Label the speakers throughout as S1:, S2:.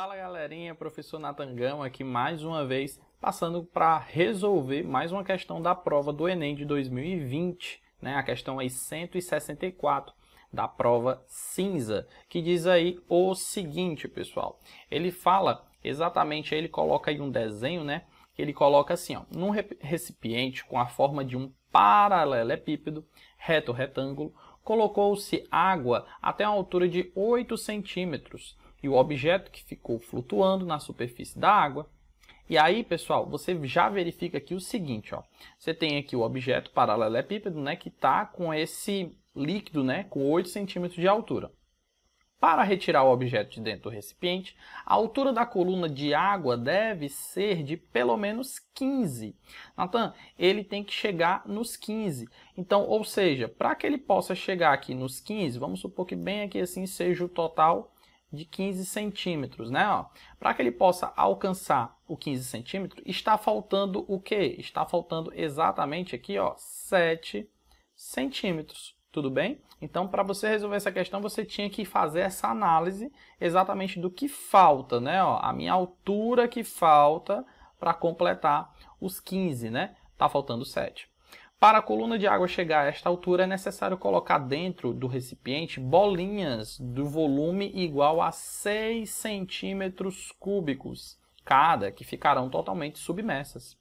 S1: Fala galerinha, professor Natangão aqui mais uma vez, passando para resolver mais uma questão da prova do Enem de 2020, né? A questão aí 164 da prova cinza, que diz aí o seguinte, pessoal. Ele fala exatamente, ele coloca aí um desenho, né? Ele coloca assim, ó, num recipiente com a forma de um paralelepípedo, reto retângulo, colocou-se água até uma altura de 8 centímetros e o objeto que ficou flutuando na superfície da água. E aí, pessoal, você já verifica aqui o seguinte, ó. Você tem aqui o objeto paralelepípedo, né, que está com esse líquido, né, com 8 centímetros de altura. Para retirar o objeto de dentro do recipiente, a altura da coluna de água deve ser de pelo menos 15. Natan, ele tem que chegar nos 15. Então, ou seja, para que ele possa chegar aqui nos 15, vamos supor que bem aqui assim seja o total de 15 centímetros, né? Para que ele possa alcançar o 15 centímetros, está faltando o quê? Está faltando exatamente aqui, ó, 7 centímetros, tudo bem? Então, para você resolver essa questão, você tinha que fazer essa análise exatamente do que falta, né? Ó, a minha altura que falta para completar os 15, né? Está faltando 7. Para a coluna de água chegar a esta altura, é necessário colocar dentro do recipiente bolinhas do volume igual a 6 centímetros cúbicos cada, que ficarão totalmente submersas.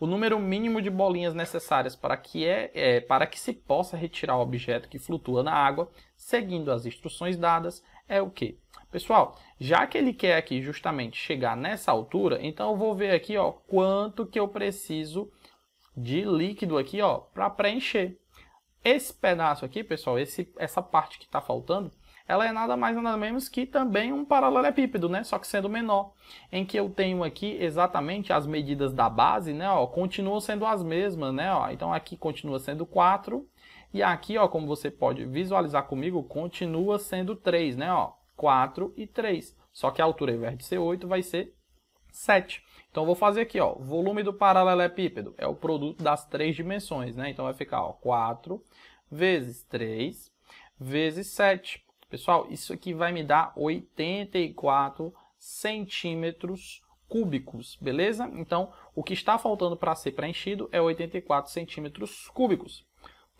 S1: O número mínimo de bolinhas necessárias para que, é, é, para que se possa retirar o objeto que flutua na água, seguindo as instruções dadas, é o que? Pessoal, já que ele quer aqui justamente chegar nessa altura, então eu vou ver aqui ó, quanto que eu preciso de líquido aqui, ó, para preencher. Esse pedaço aqui, pessoal, esse, essa parte que está faltando, ela é nada mais nada menos que também um paralelepípedo, né? Só que sendo menor, em que eu tenho aqui exatamente as medidas da base, né? Ó, continuam sendo as mesmas, né? Ó, então aqui continua sendo 4 e aqui, ó, como você pode visualizar comigo, continua sendo 3, né? Ó, 4 e 3. Só que a altura, ao invés de ser 8, vai ser 7. Então, vou fazer aqui, ó, volume do paralelepípedo é o produto das três dimensões, né? Então, vai ficar, ó, 4 vezes 3 vezes 7. Pessoal, isso aqui vai me dar 84 centímetros cúbicos, beleza? Então, o que está faltando para ser preenchido é 84 centímetros cúbicos.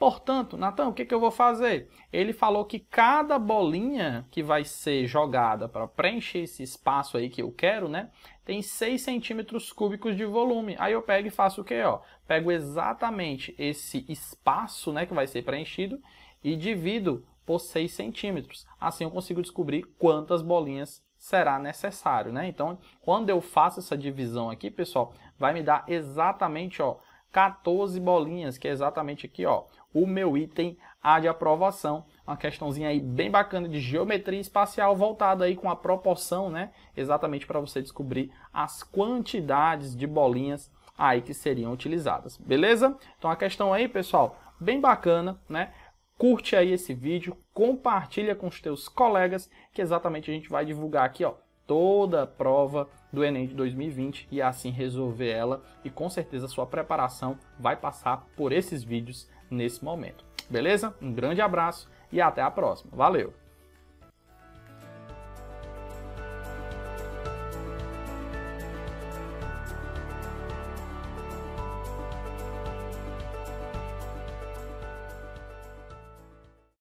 S1: Portanto, Natan, o que, que eu vou fazer? Ele falou que cada bolinha que vai ser jogada para preencher esse espaço aí que eu quero, né? Tem 6 centímetros cúbicos de volume. Aí eu pego e faço o quê? Ó? Pego exatamente esse espaço né, que vai ser preenchido e divido por 6 centímetros. Assim eu consigo descobrir quantas bolinhas será necessário, né? Então, quando eu faço essa divisão aqui, pessoal, vai me dar exatamente, ó, 14 bolinhas, que é exatamente aqui, ó, o meu item A de aprovação. Uma questãozinha aí bem bacana de geometria espacial voltada aí com a proporção, né? Exatamente para você descobrir as quantidades de bolinhas aí que seriam utilizadas, beleza? Então a questão aí, pessoal, bem bacana, né? Curte aí esse vídeo, compartilha com os teus colegas, que exatamente a gente vai divulgar aqui, ó, toda a prova do Enem de 2020 e assim resolver ela. E com certeza sua preparação vai passar por esses vídeos nesse momento. Beleza? Um grande abraço e até a próxima. Valeu!